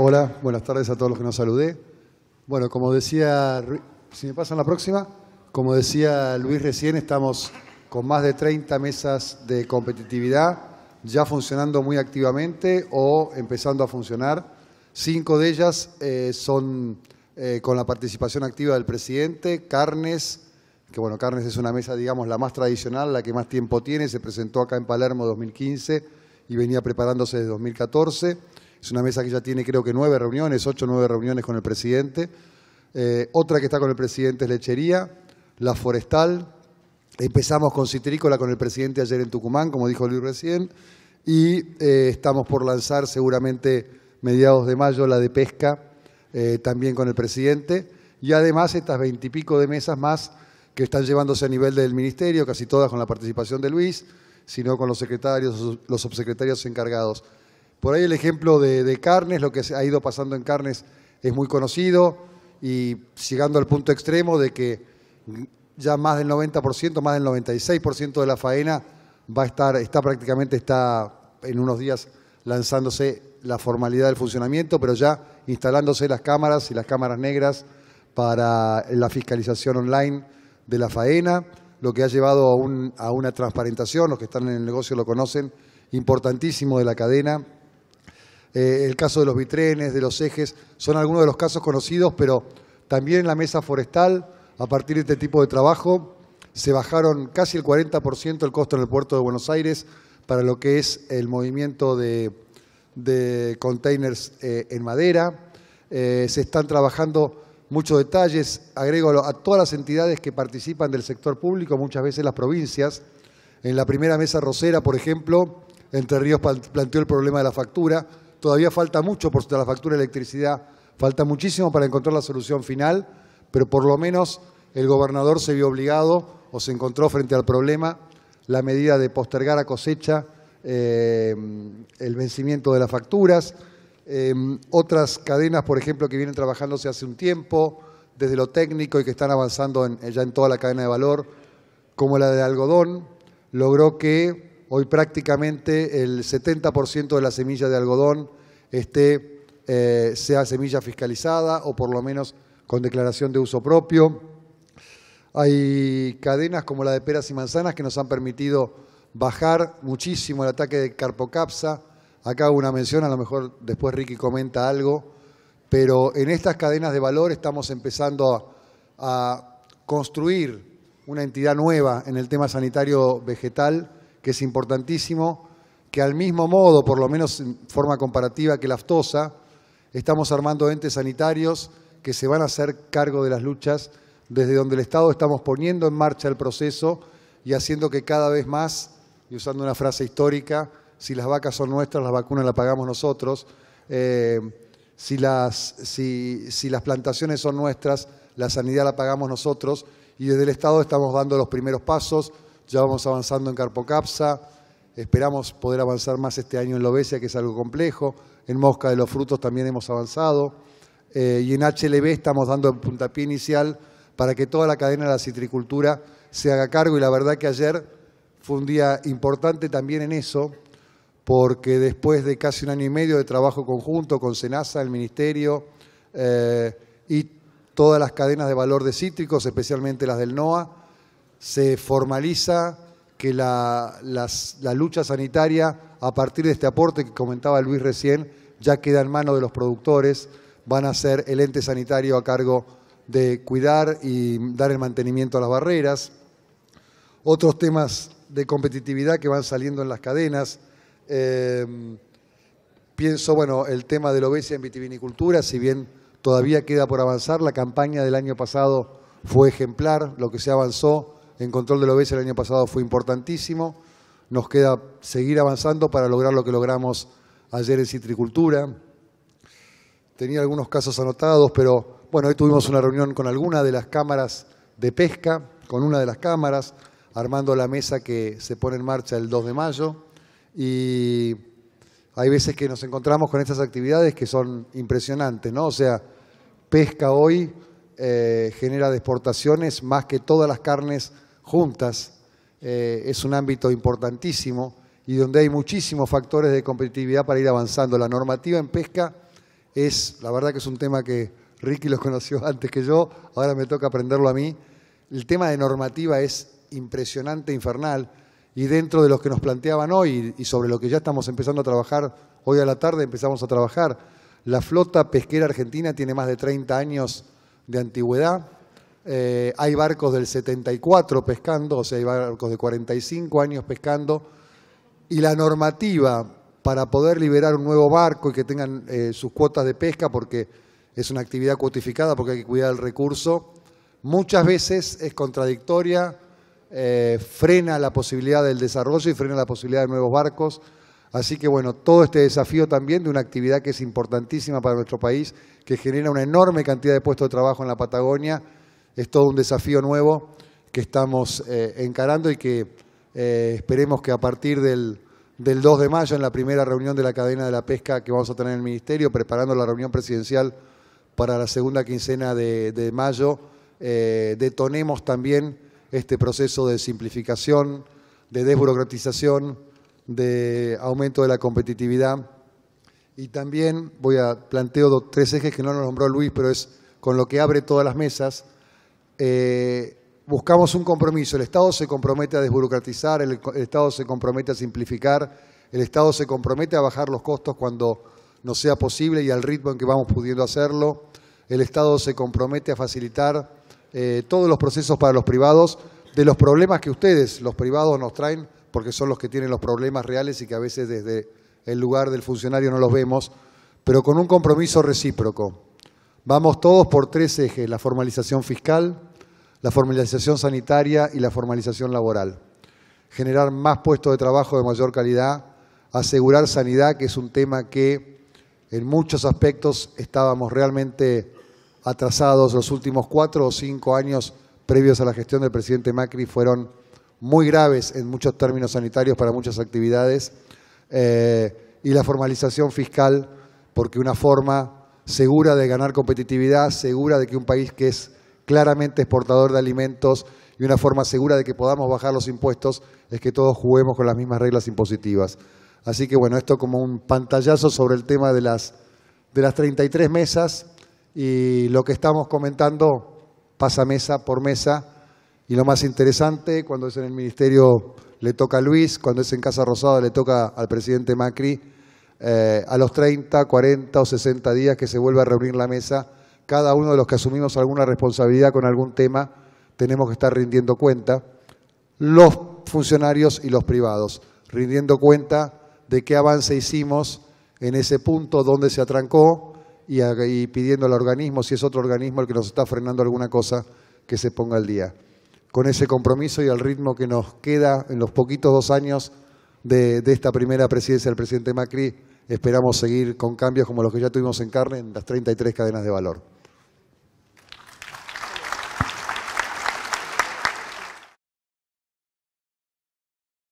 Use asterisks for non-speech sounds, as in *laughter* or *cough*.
Hola, buenas tardes a todos los que nos saludé. Bueno, como decía, si me pasan la próxima, como decía Luis recién, estamos con más de 30 mesas de competitividad ya funcionando muy activamente o empezando a funcionar. Cinco de ellas eh, son eh, con la participación activa del presidente, Carnes, que bueno, Carnes es una mesa, digamos, la más tradicional, la que más tiempo tiene, se presentó acá en Palermo 2015 y venía preparándose desde 2014. Es una mesa que ya tiene creo que nueve reuniones, ocho o nueve reuniones con el presidente. Eh, otra que está con el presidente es Lechería, la Forestal. Empezamos con Citrícola con el presidente ayer en Tucumán, como dijo Luis recién. Y eh, estamos por lanzar seguramente mediados de mayo la de pesca, eh, también con el presidente. Y además estas veintipico de mesas más que están llevándose a nivel del ministerio, casi todas con la participación de Luis, sino con los secretarios, los subsecretarios encargados. Por ahí el ejemplo de, Carnes, lo que ha ido pasando en Carnes es muy conocido y llegando al punto extremo de que ya más del 90%, más del 96% de la faena va a estar, está prácticamente, está en unos días lanzándose la formalidad del funcionamiento, pero ya instalándose las cámaras y las cámaras negras para la fiscalización online de la faena, lo que ha llevado a una transparentación, los que están en el negocio lo conocen, importantísimo de la cadena, eh, el caso de los vitrenes, de los ejes, son algunos de los casos conocidos, pero también en la mesa forestal, a partir de este tipo de trabajo, se bajaron casi el 40% el costo en el puerto de Buenos Aires para lo que es el movimiento de, containers eh, en madera. Eh, se están trabajando muchos detalles, agrego a todas las entidades que participan del sector público, muchas veces las provincias. En la primera mesa rosera, por ejemplo, Entre Ríos planteó el problema de la factura Todavía falta mucho por la factura de electricidad, falta muchísimo para encontrar la solución final, pero por lo menos el gobernador se vio obligado o se encontró frente al problema la medida de postergar a cosecha eh, el vencimiento de las facturas. Eh, otras cadenas, por ejemplo, que vienen trabajándose hace un tiempo, desde lo técnico y que están avanzando ya en toda la cadena de valor, como la de algodón, logró que hoy prácticamente el 70% de la semilla de algodón eh, sea semilla fiscalizada o por lo menos con declaración de uso propio. Hay cadenas como la de peras y manzanas que nos han permitido bajar muchísimo el ataque de carpocapsa. Acá hago una mención, a lo mejor después Ricky comenta algo, pero en estas cadenas de valor estamos empezando a construir una entidad nueva en el tema sanitario vegetal que es importantísimo, que al mismo modo, por lo menos en forma comparativa que la aftosa, estamos armando entes sanitarios que se van a hacer cargo de las luchas, desde donde el Estado estamos poniendo en marcha el proceso y haciendo que cada vez más, y usando una frase histórica, si las vacas son nuestras, las vacunas las pagamos nosotros, eh, si, las, si, si las plantaciones son nuestras, la sanidad la pagamos nosotros, y desde el Estado estamos dando los primeros pasos, ya vamos avanzando en Carpocapsa, esperamos poder avanzar más este año en Lobesia, que es algo complejo, en Mosca de los Frutos también hemos avanzado, eh, y en HLB estamos dando el puntapié inicial para que toda la cadena de la citricultura se haga cargo, y la verdad que ayer fue un día importante también en eso, porque después de casi un año y medio de trabajo conjunto con SENASA, el Ministerio eh, y todas las cadenas de valor de cítricos, especialmente las del NOA, se formaliza que la, lucha sanitaria, a partir de este aporte que comentaba Luis recién, ya queda en manos de los productores, van a ser el ente sanitario a cargo de cuidar y dar el mantenimiento a las barreras. Otros temas de competitividad que van saliendo en las cadenas. Em, pienso, bueno, el tema de la obesidad en vitivinicultura, si bien todavía queda por avanzar, la campaña del año pasado fue ejemplar, lo que se avanzó en control de la obesidad el año pasado fue importantísimo. Nos queda seguir avanzando para lograr lo que logramos ayer en citricultura. Tenía algunos casos anotados, pero bueno, hoy tuvimos una reunión con alguna de las cámaras de pesca, con una de las cámaras, armando la mesa que se pone en marcha el 2 de mayo. Y hay veces que nos encontramos con estas actividades que son impresionantes, ¿no? O sea, pesca hoy eh, genera exportaciones más que todas las carnes juntas. Eh, es un ámbito importantísimo y donde hay muchísimos factores de competitividad para ir avanzando. La normativa en pesca es, la verdad que es un tema que Ricky los *laughs* conoció antes que yo, ahora me toca aprenderlo a mí. El tema de normativa es impresionante, infernal, y dentro de los que nos planteaban hoy y sobre lo que ya estamos empezando a trabajar, hoy a la tarde empezamos a trabajar, la flota pesquera argentina tiene más de 30 años de antigüedad, eh, hay barcos del 74 pescando, o sea, hay barcos de 45 años pescando, y la normativa para poder liberar un nuevo barco y que tengan eh, sus cuotas de pesca, porque es una actividad cuotificada, porque hay que cuidar el recurso, muchas veces es contradictoria, eh, frena la posibilidad del desarrollo y frena la posibilidad de nuevos barcos. Así que bueno, todo este desafío también de una actividad que es importantísima para nuestro país, que genera una enorme cantidad de puestos de trabajo en la Patagonia es todo un desafío nuevo que estamos eh, encarando y que eh, esperemos que a partir del, 2 de mayo, en la primera reunión de la cadena de la pesca que vamos a tener en el Ministerio, preparando la reunión presidencial para la segunda quincena de, mayo, eh, detonemos también este proceso de simplificación, de desburocratización, de aumento de la competitividad. Y también voy a planteo tres ejes que no nos nombró Luis, pero es con lo que abre todas las mesas, eh, buscamos un compromiso. El Estado se compromete a desburocratizar, el, Estado se compromete a simplificar, el Estado se compromete a bajar los costos cuando no sea posible y al ritmo en que vamos pudiendo hacerlo. El Estado se compromete a facilitar eh, todos los procesos para los privados de los problemas que ustedes, los privados, nos traen, porque son los que tienen los problemas reales y que a veces desde el lugar del funcionario no los vemos, pero con un compromiso recíproco. Vamos todos por tres ejes, la formalización fiscal, la formalización sanitaria y la formalización laboral. Generar más puestos de trabajo de mayor calidad, asegurar sanidad, que es un tema que en muchos aspectos estábamos realmente atrasados. Los últimos cuatro o cinco años previos a la gestión del presidente Macri fueron muy graves en muchos términos sanitarios para muchas actividades. Eh, y la formalización fiscal, porque una forma segura de ganar competitividad, segura de que un país que es claramente exportador de alimentos y una forma segura de que podamos bajar los impuestos es que todos juguemos con las mismas reglas impositivas. Así que bueno, esto como un pantallazo sobre el tema de las, de las 33 mesas y lo que estamos comentando pasa mesa por mesa y lo más interesante, cuando es en el Ministerio le toca a Luis, cuando es en Casa Rosada le toca al presidente Macri, eh, a los 30, 40 o 60 días que se vuelve a reunir la mesa cada uno de los que asumimos alguna responsabilidad con algún tema, tenemos que estar rindiendo cuenta, los funcionarios y los privados, rindiendo cuenta de qué avance hicimos en ese punto, donde se atrancó y, pidiendo al organismo, si es otro organismo el que nos está frenando alguna cosa, que se ponga al día. Con ese compromiso y al ritmo que nos queda en los poquitos dos años de, de esta primera presidencia del presidente Macri, esperamos seguir con cambios como los que ya tuvimos en carne en las 33 cadenas de valor.